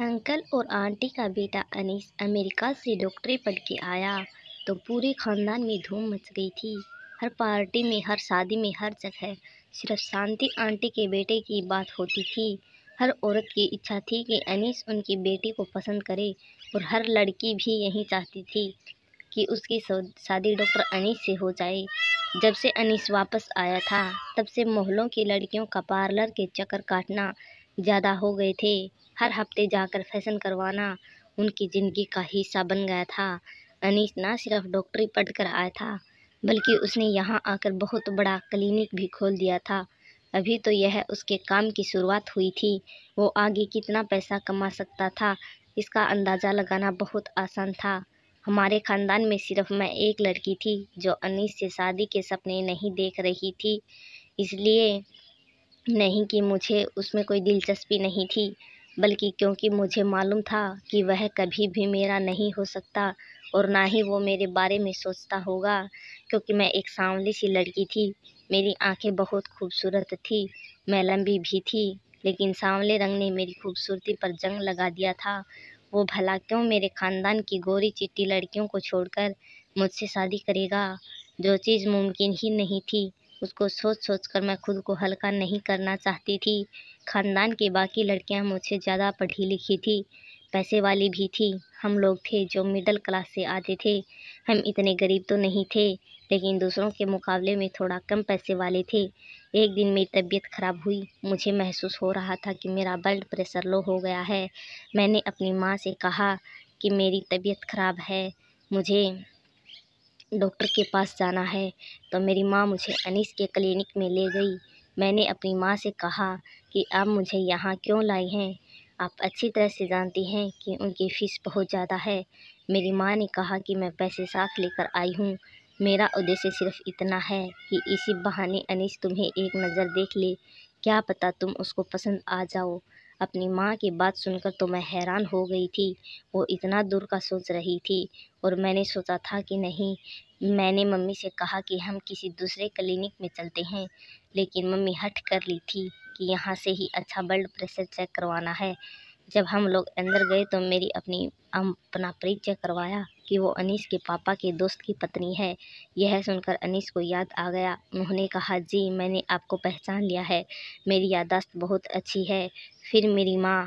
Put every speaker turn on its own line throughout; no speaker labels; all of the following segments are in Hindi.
अंकल और आंटी का बेटा अनीस अमेरिका से डॉक्टरी पढ़ के आया तो पूरे ख़ानदान में धूम मच गई थी हर पार्टी में हर शादी में हर जगह सिर्फ शांति आंटी के बेटे की बात होती थी हर औरत की इच्छा थी कि अनीस उनकी बेटी को पसंद करे और हर लड़की भी यही चाहती थी कि उसकी शादी डॉक्टर अनीस से हो जाए जब से अनीस वापस आया था तब से मोहल्लों की लड़कियों का पार्लर के चक्कर काटना ज़्यादा हो गए थे हर हफ्ते जाकर फैशन करवाना उनकी ज़िंदगी का हिस्सा बन गया था अनीस ना सिर्फ डॉक्टरी पढ़ कर आया था बल्कि उसने यहाँ आकर बहुत बड़ा क्लिनिक भी खोल दिया था अभी तो यह उसके काम की शुरुआत हुई थी वो आगे कितना पैसा कमा सकता था इसका अंदाज़ा लगाना बहुत आसान था हमारे ख़ानदान में सिर्फ मैं एक लड़की थी जो अनीस से शादी के सपने नहीं देख रही थी इसलिए नहीं कि मुझे उसमें कोई दिलचस्पी नहीं थी बल्कि क्योंकि मुझे मालूम था कि वह कभी भी मेरा नहीं हो सकता और ना ही वो मेरे बारे में सोचता होगा क्योंकि मैं एक सांवली सी लड़की थी मेरी आंखें बहुत खूबसूरत थी मैं लंबी भी थी लेकिन सांवले रंग ने मेरी खूबसूरती पर जंग लगा दिया था वो भला क्यों मेरे ख़ानदान की गोरी चिट्टी लड़कियों को छोड़कर मुझसे शादी करेगा जो चीज़ मुमकिन ही नहीं थी उसको सोच सोच कर मैं खुद को हल्का नहीं करना चाहती थी ख़ानदान की बाकी लड़कियां मुझसे ज़्यादा पढ़ी लिखी थी पैसे वाली भी थी हम लोग थे जो मिडिल क्लास से आते थे हम इतने गरीब तो नहीं थे लेकिन दूसरों के मुकाबले में थोड़ा कम पैसे वाले थे एक दिन मेरी तबीयत ख़राब हुई मुझे महसूस हो रहा था कि मेरा ब्लड प्रेशर लो हो गया है मैंने अपनी माँ से कहा कि मेरी तबीयत ख़राब है मुझे डॉक्टर के पास जाना है तो मेरी माँ मुझे अनीस के क्लिनिक में ले गई मैंने अपनी माँ से कहा कि आप मुझे यहाँ क्यों लाई हैं आप अच्छी तरह से जानती हैं कि उनकी फ़ीस बहुत ज़्यादा है मेरी माँ ने कहा कि मैं पैसे साथ लेकर आई हूँ मेरा उद्देश्य सिर्फ इतना है कि इसी बहाने अनीस तुम्हें एक नज़र देख ले क्या पता तुम उसको पसंद आ जाओ अपनी माँ की बात सुनकर तो मैं हैरान हो गई थी वो इतना दूर का सोच रही थी और मैंने सोचा था कि नहीं मैंने मम्मी से कहा कि हम किसी दूसरे क्लिनिक में चलते हैं लेकिन मम्मी हट कर ली थी कि यहाँ से ही अच्छा ब्लड प्रेशर चेक करवाना है जब हम लोग अंदर गए तो मेरी अपनी अपना परिचय करवाया कि वो अनीस के पापा के दोस्त की पत्नी है यह सुनकर अनीस को याद आ गया उन्होंने कहा जी मैंने आपको पहचान लिया है मेरी यादाश्त बहुत अच्छी है फिर मेरी माँ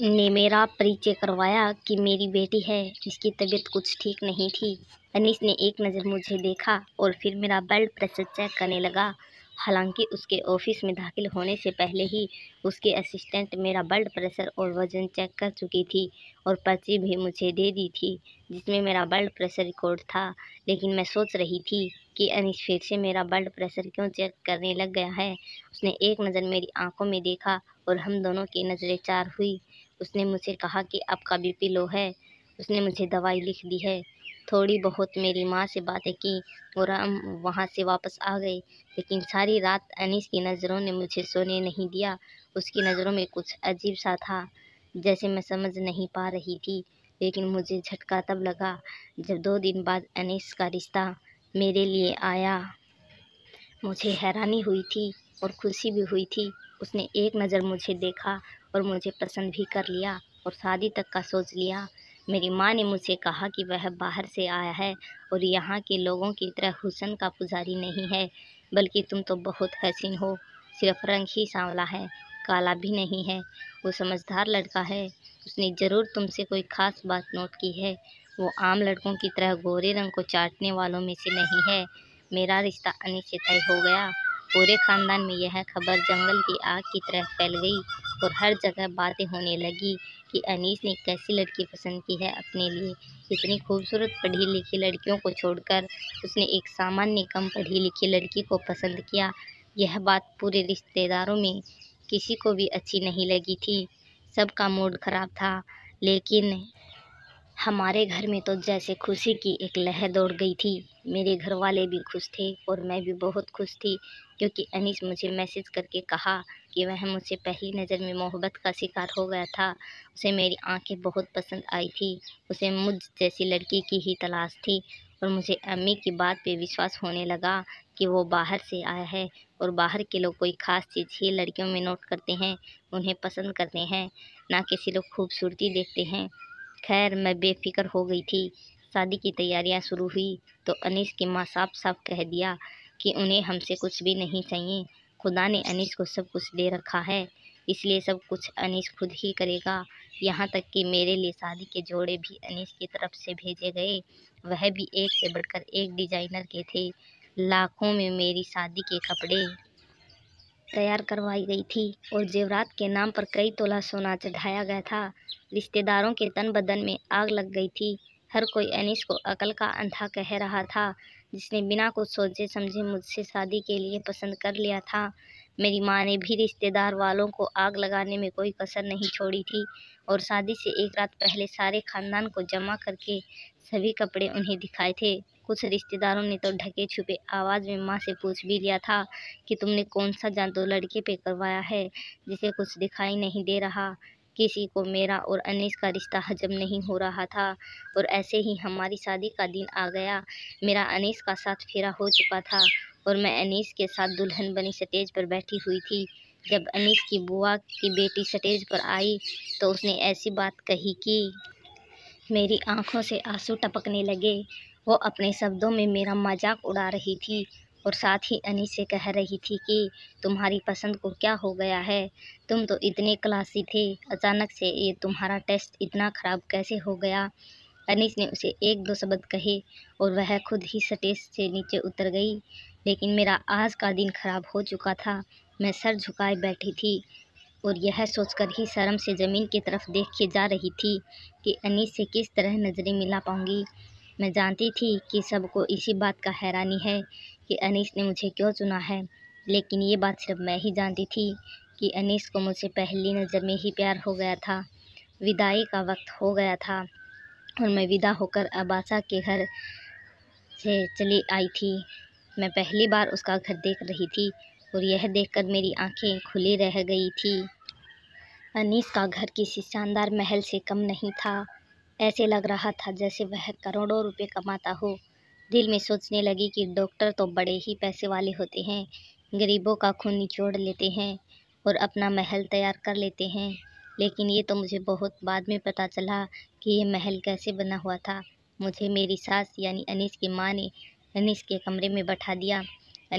ने मेरा परिचय करवाया कि मेरी बेटी है इसकी तबीयत कुछ ठीक नहीं थी अनीस ने एक नज़र मुझे देखा और फिर मेरा ब्लड प्रेशर चेक करने लगा हालांकि उसके ऑफिस में दाखिल होने से पहले ही उसके असिस्टेंट मेरा ब्लड प्रेशर और वज़न चेक कर चुकी थी और पर्ची भी मुझे दे दी थी जिसमें मेरा ब्लड प्रेशर रिकॉर्ड था लेकिन मैं सोच रही थी कि अनिश फिर से मेरा ब्लड प्रेशर क्यों चेक करने लग गया है उसने एक नज़र मेरी आंखों में देखा और हम दोनों की नज़रें चार हुई उसने मुझे कहा कि आपका बी लो है उसने मुझे दवाई लिख दी है थोड़ी बहुत मेरी माँ से बातें की और हम वहाँ से वापस आ गए लेकिन सारी रात अनीस की नज़रों ने मुझे सोने नहीं दिया उसकी नज़रों में कुछ अजीब सा था जैसे मैं समझ नहीं पा रही थी लेकिन मुझे झटका तब लगा जब दो दिन बाद अनीस का रिश्ता मेरे लिए आया मुझे हैरानी हुई थी और खुशी भी हुई थी उसने एक नज़र मुझे देखा और मुझे पसंद भी कर लिया और शादी तक का सोच लिया मेरी माँ ने मुझसे कहा कि वह बाहर से आया है और यहाँ के लोगों की तरह हुसन का पुजारी नहीं है बल्कि तुम तो बहुत हसीन हो सिर्फ रंग ही सांवला है काला भी नहीं है वो समझदार लड़का है उसने ज़रूर तुमसे कोई ख़ास बात नोट की है वो आम लड़कों की तरह गोरे रंग को चाटने वालों में से नहीं है मेरा रिश्ता अनी से तय हो गया पूरे ख़ानदान में यह खबर जंगल की आग की तरह फैल गई और हर जगह बातें होने लगी कि अनीस ने कैसी लड़की पसंद की है अपने लिए इतनी खूबसूरत पढ़ी लिखी लड़कियों को छोड़कर उसने एक सामान्य कम पढ़ी लिखी लड़की को पसंद किया यह बात पूरे रिश्तेदारों में किसी को भी अच्छी नहीं लगी थी सबका मूड खराब था लेकिन हमारे घर में तो जैसे खुशी की एक लहर दौड़ गई थी मेरे घर वाले भी खुश थे और मैं भी बहुत खुश थी क्योंकि अनीस मुझे मैसेज करके कहा कि वह मुझसे पहली नज़र में मोहब्बत का शिकार हो गया था उसे मेरी आंखें बहुत पसंद आई थी उसे मुझ जैसी लड़की की ही तलाश थी और मुझे अम्मी की बात पे विश्वास होने लगा कि वो बाहर से आया है और बाहर के लोग कोई ख़ास चीज़ ही लड़कियों में नोट करते हैं उन्हें पसंद करते हैं ना किसी लोग खूबसूरती देखते हैं खैर मैं बेफिक्र हो गई थी शादी की तैयारियां शुरू हुई तो अनीस की माँ साफ साफ कह दिया कि उन्हें हमसे कुछ भी नहीं चाहिए खुदा ने अनिस को सब कुछ दे रखा है इसलिए सब कुछ अनिस खुद ही करेगा यहाँ तक कि मेरे लिए शादी के जोड़े भी अनिस की तरफ से भेजे गए वह भी एक से बढ़कर एक डिजाइनर के थे लाखों में मेरी शादी के कपड़े तैयार करवाई गई थी और जेवरात के नाम पर कई तोला सोना चढ़ाया गया था रिश्तेदारों के तन बदन में आग लग गई थी हर कोई अनिस को अकल का अंधा कह रहा था जिसने बिना कुछ सोचे समझे मुझसे शादी के लिए पसंद कर लिया था मेरी माँ ने भी रिश्तेदार वालों को आग लगाने में कोई कसर नहीं छोड़ी थी और शादी से एक रात पहले सारे खानदान को जमा करके सभी कपड़े उन्हें दिखाए थे कुछ रिश्तेदारों ने तो ढके छुपे आवाज़ में माँ से पूछ भी लिया था कि तुमने कौन सा जादू लड़के पे करवाया है जिसे कुछ दिखाई नहीं दे रहा किसी को मेरा और अनीस का रिश्ता हजम नहीं हो रहा था और ऐसे ही हमारी शादी का दिन आ गया मेरा अनीस का साथ फेरा हो चुका था और मैं अनीस के साथ दुल्हन बनी स्टेज पर बैठी हुई थी जब अनीस की बुआ की बेटी स्टेज पर आई तो उसने ऐसी बात कही कि मेरी आंखों से आंसू टपकने लगे वो अपने शब्दों में मेरा मजाक उड़ा रही थी और साथ ही अनी से कह रही थी कि तुम्हारी पसंद को क्या हो गया है तुम तो इतने क्लासी थे अचानक से ये तुम्हारा टेस्ट इतना ख़राब कैसे हो गया अनीस ने उसे एक दो शब्द कहे और वह खुद ही स्टेज से नीचे उतर गई लेकिन मेरा आज का दिन ख़राब हो चुका था मैं सर झुकाए बैठी थी और यह सोचकर ही शर्म से ज़मीन की तरफ देख के जा रही थी कि अनीस से किस तरह नज़रें मिला पाऊँगी मैं जानती थी कि सबको इसी बात का हैरानी है कि अनीस ने मुझे क्यों चुना है लेकिन ये बात सिर्फ मैं ही जानती थी कि अनीस को मुझे पहली नज़र में ही प्यार हो गया था विदाई का वक्त हो गया था और मैं विदा होकर अबासा के घर से चली आई थी मैं पहली बार उसका घर देख रही थी और यह देखकर मेरी आंखें खुली रह गई थी अनीस का घर किसी शानदार महल से कम नहीं था ऐसे लग रहा था जैसे वह करोड़ों रुपए कमाता हो दिल में सोचने लगी कि डॉक्टर तो बड़े ही पैसे वाले होते हैं गरीबों का खून निचोड़ लेते हैं और अपना महल तैयार कर लेते हैं लेकिन ये तो मुझे बहुत बाद में पता चला कि ये महल कैसे बना हुआ था मुझे मेरी सास यानी अनीस की माँ ने अनीस के कमरे में बैठा दिया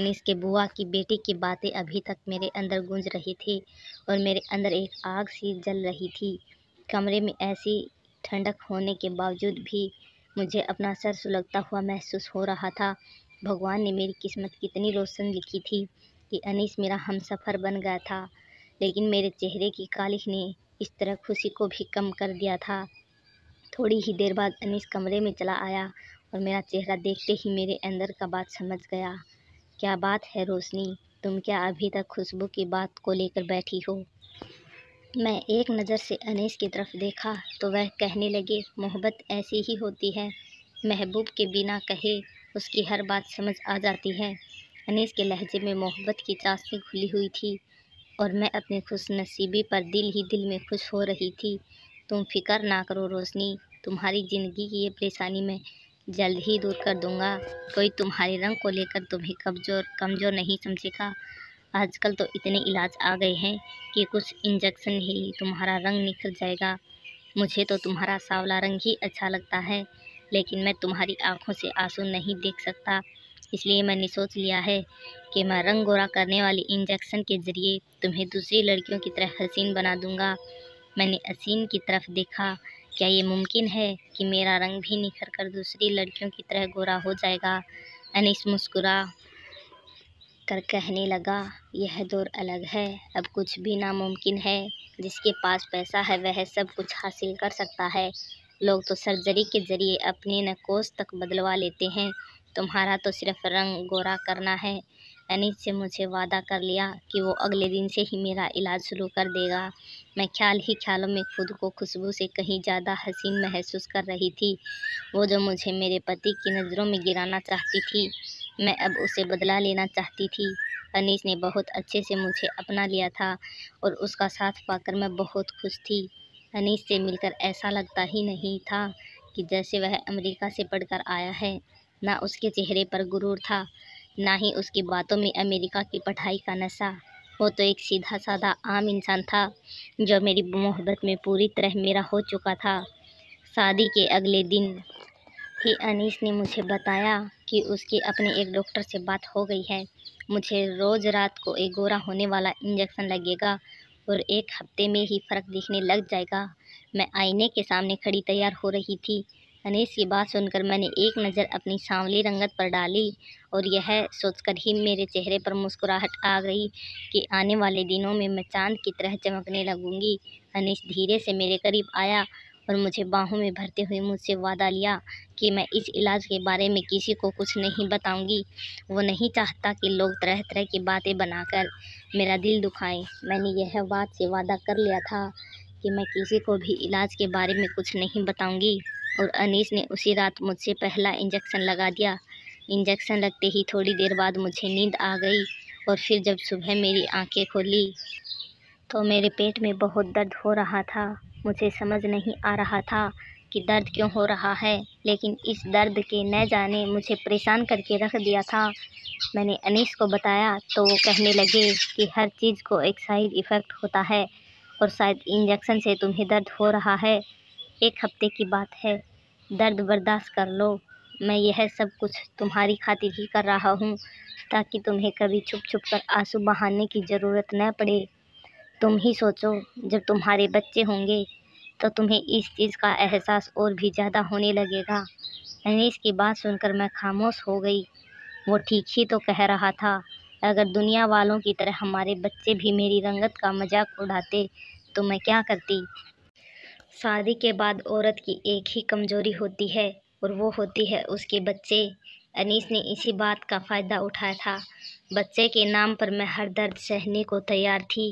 अनीस के बुआ की बेटी की बातें अभी तक मेरे अंदर गूंज रही थी और मेरे अंदर एक आग सी जल रही थी कमरे में ऐसी ठंडक होने के बावजूद भी मुझे अपना सर सुलगता हुआ महसूस हो रहा था भगवान ने मेरी किस्मत कितनी रोशन लिखी थी कि अनीस मेरा हम सफ़र बन गया था लेकिन मेरे चेहरे की कालिख ने इस तरह खुशी को भी कम कर दिया था थोड़ी ही देर बाद अनीस कमरे में चला आया और मेरा चेहरा देखते ही मेरे अंदर का बात समझ गया क्या बात है रोशनी तुम क्या अभी तक खुशबू की बात को लेकर बैठी हो मैं एक नज़र से अनीस की तरफ़ देखा तो वह कहने लगे मोहब्बत ऐसी ही होती है महबूब के बिना कहे उसकी हर बात समझ आ जाती है अनीस के लहजे में मोहब्बत की चाशनी खुली हुई थी और मैं अपनी खुश नसीबी पर दिल ही दिल में खुश हो रही थी तुम फिक्र ना करो रोशनी तुम्हारी ज़िंदगी की ये परेशानी मैं जल्द ही दूर कर दूँगा कोई तुम्हारे रंग को लेकर तुम्हें कमज़ोर कमज़ोर नहीं समझेगा आजकल तो इतने इलाज आ गए हैं कि कुछ इंजेक्शन ही तुम्हारा रंग निकल जाएगा मुझे तो तुम्हारा सावला रंग ही अच्छा लगता है लेकिन मैं तुम्हारी आंखों से आंसू नहीं देख सकता इसलिए मैंने सोच लिया है कि मैं रंग गोरा करने वाले इंजेक्शन के ज़रिए तुम्हें दूसरी लड़कियों की तरह हसीन बना दूंगा मैंने असीन की तरफ देखा क्या ये मुमकिन है कि मेरा रंग भी निखर कर दूसरी लड़कियों की तरह गोरा हो जाएगा अनिस मुस्कुरा कर कहने लगा यह दौर अलग है अब कुछ भी नामुमकिन है जिसके पास पैसा है वह सब कुछ हासिल कर सकता है लोग तो सर्जरी के ज़रिए अपने नकोस तक बदलवा लेते हैं तुम्हारा तो सिर्फ रंग गोरा करना है अनित से मुझे वादा कर लिया कि वो अगले दिन से ही मेरा इलाज शुरू कर देगा मैं ख्याल ही ख्यालों में खुद को खुशबू से कहीं ज़्यादा हसीन महसूस कर रही थी वो जो मुझे मेरे पति की नज़रों में गिराना चाहती थी मैं अब उसे बदला लेना चाहती थी अनीस ने बहुत अच्छे से मुझे अपना लिया था और उसका साथ पाकर मैं बहुत खुश थी अनीस से मिलकर ऐसा लगता ही नहीं था कि जैसे वह अमेरिका से पढ़कर आया है ना उसके चेहरे पर गुरूर था ना ही उसकी बातों में अमेरिका की पढ़ाई का नशा वो तो एक सीधा साधा आम इंसान था जो मेरी मोहब्बत में पूरी तरह मेरा हो चुका था शादी के अगले दिन ही अनीस ने मुझे बताया कि उसकी अपने एक डॉक्टर से बात हो गई है मुझे रोज़ रात को एक गोरा होने वाला इंजेक्शन लगेगा और एक हफ्ते में ही फ़र्क दिखने लग जाएगा मैं आईने के सामने खड़ी तैयार हो रही थी अनीस की बात सुनकर मैंने एक नज़र अपनी सांवली रंगत पर डाली और यह सोचकर ही मेरे चेहरे पर मुस्कुराहट आ गई कि आने वाले दिनों में मैं चांद की तरह चमकने लगूंगी अनीस धीरे से मेरे करीब आया और मुझे बाहों में भरते हुए मुझसे वादा लिया कि मैं इस इलाज के बारे में किसी को कुछ नहीं बताऊंगी वो नहीं चाहता कि लोग तरह तरह की बातें बनाकर मेरा दिल दुखाएं मैंने यह बात से वादा कर लिया था कि मैं किसी को भी इलाज के बारे में कुछ नहीं बताऊंगी और अनीस ने उसी रात मुझसे पहला इंजेक्शन लगा दिया इंजेक्शन लगते ही थोड़ी देर बाद मुझे नींद आ गई और फिर जब सुबह मेरी आंखें खोली तो मेरे पेट में बहुत दर्द हो रहा था मुझे समझ नहीं आ रहा था कि दर्द क्यों हो रहा है लेकिन इस दर्द के न जाने मुझे परेशान करके रख दिया था मैंने अनीस को बताया तो वो कहने लगे कि हर चीज़ को एक साइड इफ़ेक्ट होता है और शायद इंजेक्शन से तुम्हें दर्द हो रहा है एक हफ्ते की बात है दर्द बर्दाश्त कर लो मैं यह सब कुछ तुम्हारी खातिर ही कर रहा हूँ ताकि तुम्हें कभी छुप छुप कर आंसू बहाने की ज़रूरत न पड़े तुम ही सोचो जब तुम्हारे बच्चे होंगे तो तुम्हें इस चीज़ का एहसास और भी ज़्यादा होने लगेगा अनीस की बात सुनकर मैं खामोश हो गई वो ठीक ही तो कह रहा था अगर दुनिया वालों की तरह हमारे बच्चे भी मेरी रंगत का मजाक उड़ाते तो मैं क्या करती शादी के बाद औरत की एक ही कमजोरी होती है और वो होती है उसके बच्चे अनीस ने इसी बात का फ़ायदा उठाया था बच्चे के नाम पर मैं हर दर्द सहने को तैयार थी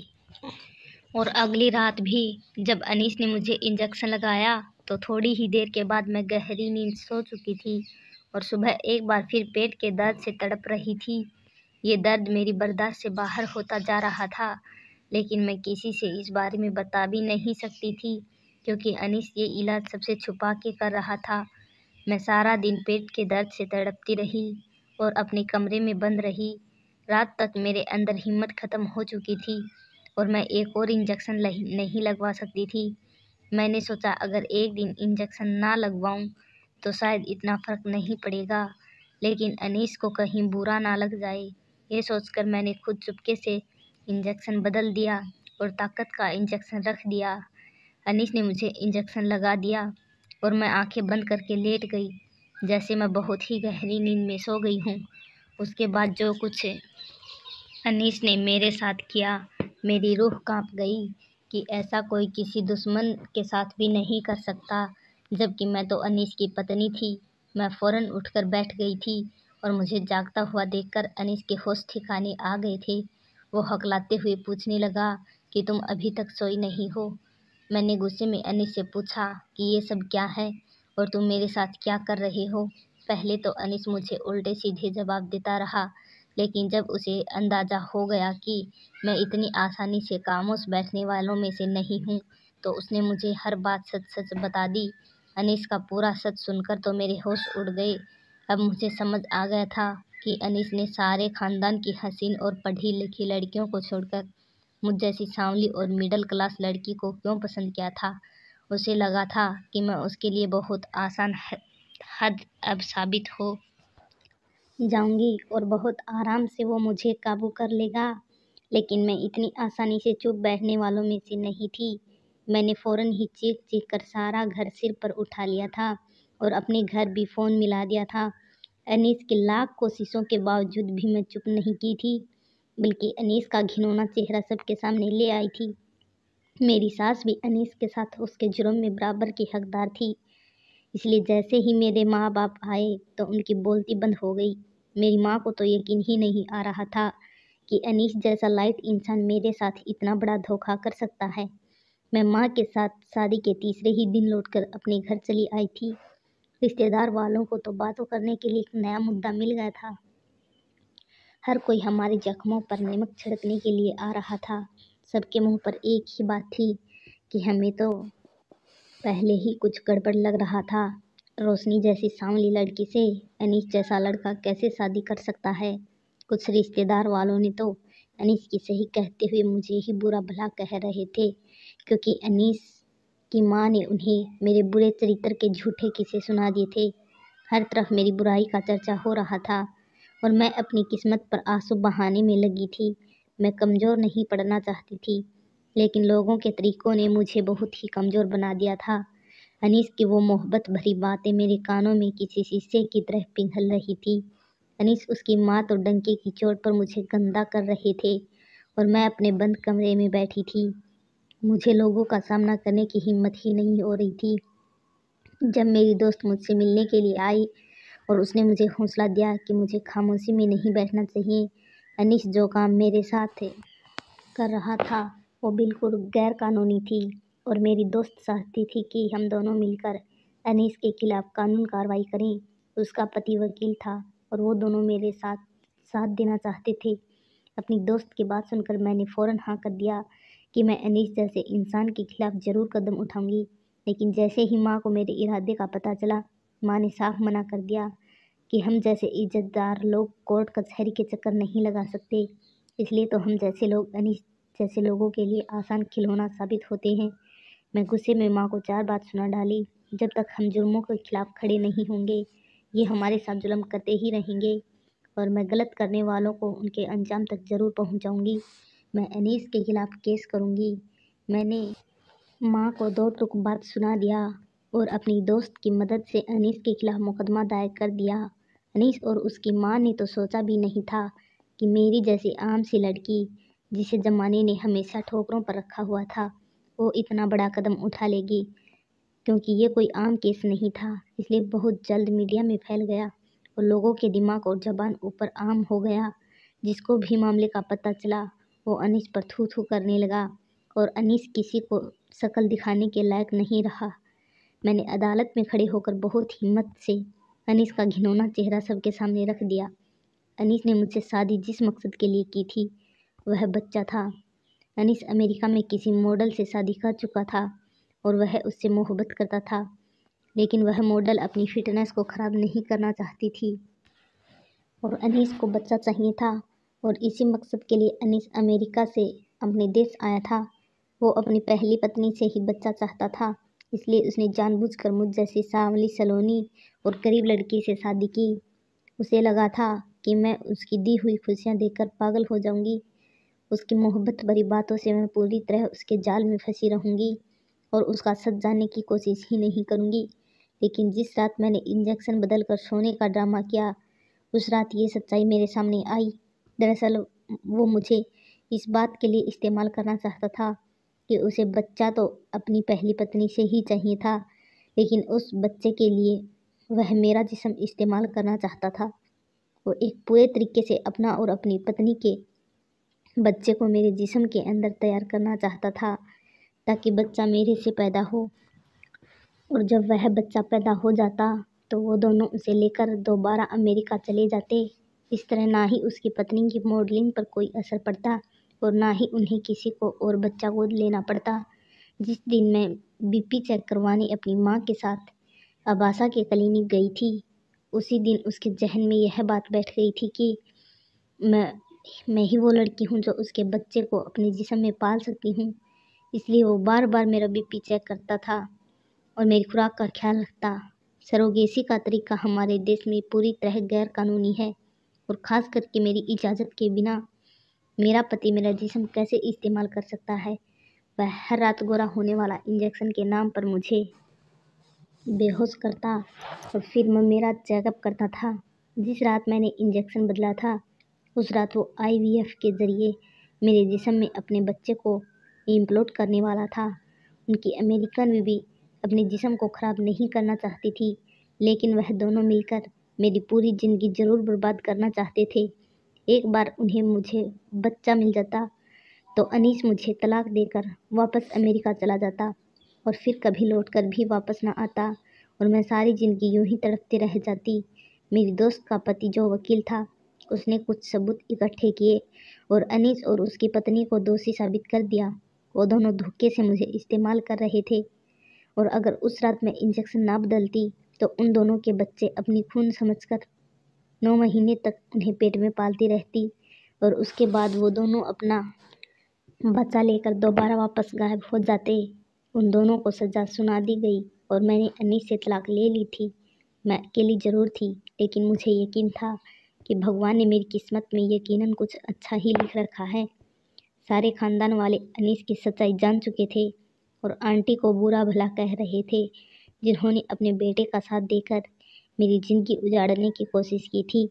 और अगली रात भी जब अनीस ने मुझे इंजेक्शन लगाया तो थोड़ी ही देर के बाद मैं गहरी नींद सो चुकी थी और सुबह एक बार फिर पेट के दर्द से तड़प रही थी ये दर्द मेरी बर्दाश्त से बाहर होता जा रहा था लेकिन मैं किसी से इस बारे में बता भी नहीं सकती थी क्योंकि अनिस ये इलाज सबसे छुपा के कर रहा था मैं सारा दिन पेट के दर्द से तड़पती रही और अपने कमरे में बंद रही रात तक मेरे अंदर हिम्मत ख़त्म हो चुकी थी और मैं एक और इंजेक्शन नहीं लगवा सकती थी मैंने सोचा अगर एक दिन इंजेक्शन ना लगवाऊं तो शायद इतना फ़र्क नहीं पड़ेगा लेकिन अनीस को कहीं बुरा ना लग जाए ये सोचकर मैंने खुद चुपके से इंजेक्शन बदल दिया और ताकत का इंजेक्शन रख दिया अनीस ने मुझे इंजेक्शन लगा दिया और मैं आंखें बंद करके लेट गई जैसे मैं बहुत ही गहरी नींद में सो गई हूँ उसके बाद जो कुछ अनीस ने मेरे साथ किया मेरी रूह कांप गई कि ऐसा कोई किसी दुश्मन के साथ भी नहीं कर सकता जबकि मैं तो अनीस की पत्नी थी मैं फौरन उठकर बैठ गई थी और मुझे जागता हुआ देखकर अनीस के होश ठिकाने आ गए थे वो हकलाते हुए पूछने लगा कि तुम अभी तक सोई नहीं हो मैंने गुस्से में अनीस से पूछा कि ये सब क्या है और तुम मेरे साथ क्या कर रहे हो पहले तो अनीस मुझे उल्टे सीधे जवाब देता रहा लेकिन जब उसे अंदाज़ा हो गया कि मैं इतनी आसानी से कामोश बैठने वालों में से नहीं हूँ तो उसने मुझे हर बात सच सच बता दी अनीस का पूरा सच सुनकर तो मेरे होश उड़ गए अब मुझे समझ आ गया था कि अनीस ने सारे ख़ानदान की हसीन और पढ़ी लिखी लड़कियों को छोड़कर मुझ जैसी सांवली और मिडिल क्लास लड़की को क्यों पसंद किया था उसे लगा था कि मैं उसके लिए बहुत आसान हद अब साबित हो जाऊँगी और बहुत आराम से वो मुझे काबू कर लेगा लेकिन मैं इतनी आसानी से चुप बैठने वालों में से नहीं थी मैंने फ़ौरन ही चीख चीख कर सारा घर सिर पर उठा लिया था और अपने घर भी फ़ोन मिला दिया था अनीस की लाख कोशिशों के बावजूद भी मैं चुप नहीं की थी बल्कि अनीस का घिनौना चेहरा सबके सामने ले आई थी मेरी सास भी अनीस के साथ उसके जुर्म में बराबर की हकदार थी इसलिए जैसे ही मेरे माँ बाप आए तो उनकी बोलती बंद हो गई मेरी माँ को तो यकीन ही नहीं आ रहा था कि अनीश जैसा लाइट इंसान मेरे साथ इतना बड़ा धोखा कर सकता है मैं माँ के साथ शादी के तीसरे ही दिन लौटकर अपने घर चली आई थी रिश्तेदार वालों को तो बातों करने के लिए एक नया मुद्दा मिल गया था हर कोई हमारे जख्मों पर नमक छिड़कने के लिए आ रहा था सबके मुंह पर एक ही बात थी कि हमें तो पहले ही कुछ गड़बड़ लग रहा था रोशनी जैसी सांवली लड़की से अनीस जैसा लड़का कैसे शादी कर सकता है कुछ रिश्तेदार वालों ने तो अनीस की सही कहते हुए मुझे ही बुरा भला कह रहे थे क्योंकि अनीस की माँ ने उन्हें मेरे बुरे चरित्र के झूठे किसे सुना दिए थे हर तरफ मेरी बुराई का चर्चा हो रहा था और मैं अपनी किस्मत पर आंसू बहाने में लगी थी मैं कमज़ोर नहीं पड़ना चाहती थी लेकिन लोगों के तरीक़ों ने मुझे बहुत ही कमज़ोर बना दिया था अनीस की वो मोहब्बत भरी बातें मेरे कानों में किसी शीशे की तरह पिघल रही थी अनीस उसकी मात तो और डंके की चोट पर मुझे गंदा कर रहे थे और मैं अपने बंद कमरे में बैठी थी मुझे लोगों का सामना करने की हिम्मत ही नहीं हो रही थी जब मेरी दोस्त मुझसे मिलने के लिए आई और उसने मुझे हौसला दिया कि मुझे खामोशी में नहीं बैठना चाहिए अनिश जो काम मेरे साथ कर रहा था वो बिल्कुल गैरकानूनी थी और मेरी दोस्त चाहती थी कि हम दोनों मिलकर अनीस के खिलाफ कानून कार्रवाई करें उसका पति वकील था और वो दोनों मेरे साथ साथ देना चाहते थे अपनी दोस्त की बात सुनकर मैंने फ़ौर हाँ कर दिया कि मैं अनीस जैसे इंसान के खिलाफ ज़रूर कदम उठाऊंगी लेकिन जैसे ही माँ को मेरे इरादे का पता चला माँ ने साफ मना कर दिया कि हम जैसे इज्जतदार लोग कोर्ट कचहरी के चक्कर नहीं लगा सकते इसलिए तो हम जैसे लोग अनिश जैसे लोगों के लिए आसान खिलौना साबित होते हैं मैं गुस्से में माँ को चार बात सुना डाली जब तक हम जुर्मों के खिलाफ खड़े नहीं होंगे ये हमारे साथ जुलम करते ही रहेंगे और मैं गलत करने वालों को उनके अंजाम तक ज़रूर पहुंचाऊंगी मैं अनीस के खिलाफ केस करूंगी मैंने माँ को दो टुक बात सुना दिया और अपनी दोस्त की मदद से अनीस के खिलाफ मुकदमा दायर कर दिया अनीस और उसकी माँ ने तो सोचा भी नहीं था कि मेरी जैसी आम सी लड़की जिसे ज़माने ने हमेशा ठोकरों पर रखा हुआ था वो इतना बड़ा कदम उठा लेगी क्योंकि ये कोई आम केस नहीं था इसलिए बहुत जल्द मीडिया में फैल गया और लोगों के दिमाग और जबान ऊपर आम हो गया जिसको भी मामले का पता चला वो अनीस पर थू थू करने लगा और अनीस किसी को शक्ल दिखाने के लायक नहीं रहा मैंने अदालत में खड़े होकर बहुत हिम्मत से अनीस का घिनौना चेहरा सबके सामने रख दिया अनीस ने मुझसे शादी जिस मकसद के लिए की थी वह बच्चा था अनिस अमेरिका में किसी मॉडल से शादी कर चुका था और वह उससे मोहब्बत करता था लेकिन वह मॉडल अपनी फिटनेस को ख़राब नहीं करना चाहती थी और अनीस को बच्चा चाहिए था और इसी मकसद के लिए अनीस अमेरिका से अपने देश आया था वो अपनी पहली पत्नी से ही बच्चा चाहता था इसलिए उसने जानबूझकर मुझ जैसी सांवली सलोनी और गरीब लड़की से शादी की उसे लगा था कि मैं उसकी दी हुई खुशियाँ देखकर पागल हो जाऊंगी उसकी मोहब्बत भरी बातों से मैं पूरी तरह उसके जाल में फंसी रहूँगी और उसका सच जानने की कोशिश ही नहीं करूँगी लेकिन जिस रात मैंने इंजेक्शन बदल कर सोने का ड्रामा किया उस रात ये सच्चाई मेरे सामने आई दरअसल वो मुझे इस बात के लिए इस्तेमाल करना चाहता था कि उसे बच्चा तो अपनी पहली पत्नी से ही चाहिए था लेकिन उस बच्चे के लिए वह मेरा जिसम इस्तेमाल करना चाहता था वो एक पूरे तरीके से अपना और अपनी पत्नी के बच्चे को मेरे जिसम के अंदर तैयार करना चाहता था ताकि बच्चा मेरे से पैदा हो और जब वह बच्चा पैदा हो जाता तो वो दोनों उसे लेकर दोबारा अमेरिका चले जाते इस तरह ना ही उसकी पत्नी की मॉडलिंग पर कोई असर पड़ता और ना ही उन्हें किसी को और बच्चा गोद लेना पड़ता जिस दिन मैं बीपी चेक करवाने अपनी माँ के साथ अबासा के क्लिनिक गई थी उसी दिन उसके जहन में यह बात बैठ गई थी कि मैं मैं ही वो लड़की हूँ जो उसके बच्चे को अपने जिसम में पाल सकती हूँ इसलिए वो बार बार मेरा बी पी चेक करता था और मेरी खुराक का ख्याल रखता सरोगेसी का तरीका हमारे देश में पूरी तरह गैर कानूनी है और ख़ास करके मेरी इजाज़त के बिना मेरा पति मेरा जिसम कैसे इस्तेमाल कर सकता है वह हर रात गोरा होने वाला इंजेक्शन के नाम पर मुझे बेहोश करता और फिर मैं मेरा चेकअप करता था जिस रात मैंने इंजेक्शन बदला था उस रात वो आईवीएफ के ज़रिए मेरे जिसम में अपने बच्चे को इम्प्लोट करने वाला था उनकी अमेरिकन भी अपने जिसम को ख़राब नहीं करना चाहती थी लेकिन वह दोनों मिलकर मेरी पूरी ज़िंदगी ज़रूर बर्बाद करना चाहते थे एक बार उन्हें मुझे बच्चा मिल जाता तो अनीस मुझे तलाक देकर वापस अमेरिका चला जाता और फिर कभी लौट कर भी वापस ना आता और मैं सारी ज़िंदगी यूं ही तड़पती रह जाती मेरी दोस्त का पति जो वकील था उसने कुछ सबूत इकट्ठे किए और अनीस और उसकी पत्नी को दोषी साबित कर दिया वो दोनों धोखे से मुझे इस्तेमाल कर रहे थे और अगर उस रात में इंजेक्शन ना बदलती तो उन दोनों के बच्चे अपनी खून समझकर नौ महीने तक उन्हें पेट में पालती रहती और उसके बाद वो दोनों अपना बच्चा लेकर दोबारा वापस गायब हो जाते उन दोनों को सज़ा सुना दी गई और मैंने अनीस से तलाक ले ली थी मैं अकेली ज़रूर थी लेकिन मुझे यकीन था कि भगवान ने मेरी किस्मत में यकीनन कुछ अच्छा ही लिख रखा है सारे खानदान वाले अनीस की सच्चाई जान चुके थे और आंटी को बुरा भला कह रहे थे जिन्होंने अपने बेटे का साथ देकर मेरी ज़िंदगी उजाड़ने की कोशिश की थी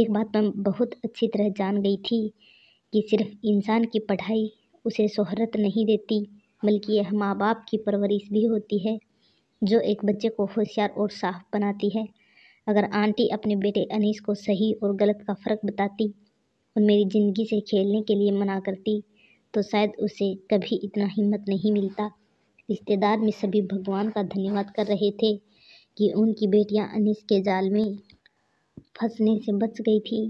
एक बात मैं बहुत अच्छी तरह जान गई थी कि सिर्फ इंसान की पढ़ाई उसे शोहरत नहीं देती बल्कि यह माँ बाप की परवरिश भी होती है जो एक बच्चे को होशियार और साफ बनाती है अगर आंटी अपने बेटे अनीस को सही और गलत का फ़र्क बताती और मेरी ज़िंदगी से खेलने के लिए मना करती तो शायद उसे कभी इतना हिम्मत नहीं मिलता रिश्तेदार में सभी भगवान का धन्यवाद कर रहे थे कि उनकी बेटियां अनीस के जाल में फंसने से बच गई थी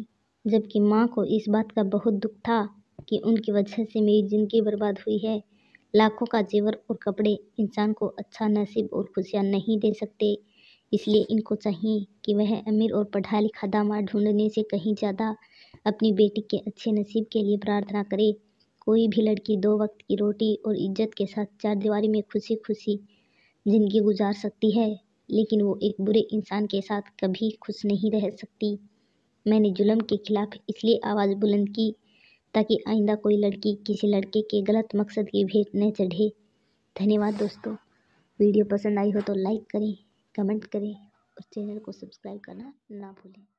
जबकि माँ को इस बात का बहुत दुख था कि उनकी वजह से मेरी ज़िंदगी बर्बाद हुई है लाखों का जेवर और कपड़े इंसान को अच्छा नसीब और खुशियाँ नहीं दे सकते इसलिए इनको चाहिए कि वह अमीर और पढ़ा लिखा दामाद ढूंढने से कहीं ज़्यादा अपनी बेटी के अच्छे नसीब के लिए प्रार्थना करे कोई भी लड़की दो वक्त की रोटी और इज्जत के साथ चार दीवारी में खुशी खुशी ज़िंदगी गुजार सकती है लेकिन वो एक बुरे इंसान के साथ कभी खुश नहीं रह सकती मैंने जुल्म के खिलाफ इसलिए आवाज़ बुलंद की ताकि आइंदा कोई लड़की किसी लड़के के गलत मकसद की भेंट न चढ़े धन्यवाद दोस्तों वीडियो पसंद आई हो तो लाइक करें कमेंट करें और चैनल को सब्सक्राइब करना ना भूलें